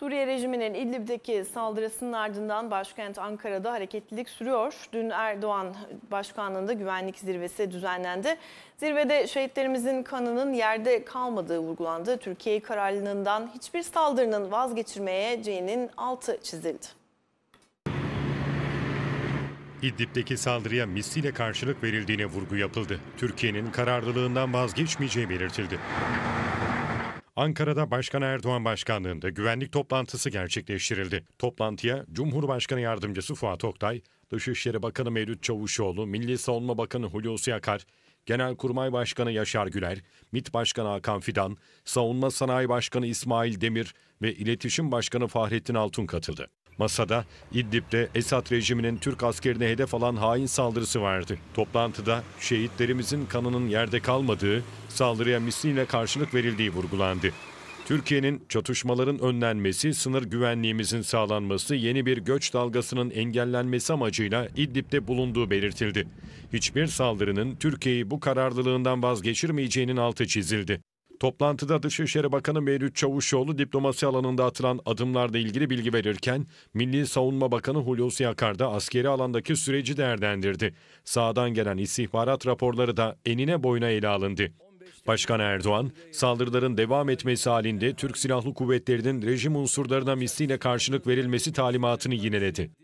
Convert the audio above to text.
Suriye rejiminin İdlib'deki saldırısının ardından başkent Ankara'da hareketlilik sürüyor. Dün Erdoğan başkanlığında güvenlik zirvesi düzenlendi. Zirvede şehitlerimizin kanının yerde kalmadığı vurgulandı. Türkiye kararlılığından hiçbir saldırının vazgeçirmeyeceğinin altı çizildi. İdlib'deki saldırıya misliyle karşılık verildiğine vurgu yapıldı. Türkiye'nin kararlılığından vazgeçmeyeceği belirtildi. Ankara'da Başkan Erdoğan başkanlığında güvenlik toplantısı gerçekleştirildi. Toplantıya Cumhurbaşkanı Yardımcısı Fuat Oktay, Dışişleri Bakanı Mevlüt Çavuşoğlu, Milli Savunma Bakanı Hulusi Akar, Genelkurmay Başkanı Yaşar Güler, MİT Başkanı Hakan Fidan, Savunma Sanayi Başkanı İsmail Demir ve İletişim Başkanı Fahrettin Altun katıldı. Masada İdlib'de Esad rejiminin Türk askerine hedef alan hain saldırısı vardı. Toplantıda şehitlerimizin kanının yerde kalmadığı, saldırıya misliyle karşılık verildiği vurgulandı. Türkiye'nin çatışmaların önlenmesi, sınır güvenliğimizin sağlanması, yeni bir göç dalgasının engellenmesi amacıyla İdlib'de bulunduğu belirtildi. Hiçbir saldırının Türkiye'yi bu kararlılığından vazgeçirmeyeceğinin altı çizildi. Toplantıda Dışişleri Bakanı Mevlüt Çavuşoğlu diplomasi alanında atılan adımlarla ilgili bilgi verirken Milli Savunma Bakanı Hulusi Akar da askeri alandaki süreci değerlendirdi. Sağdan gelen istihbarat raporları da enine boyuna ele alındı. Başkan Erdoğan, saldırıların devam etmesi halinde Türk Silahlı Kuvvetleri'nin rejim unsurlarına misliyle karşılık verilmesi talimatını yineledi.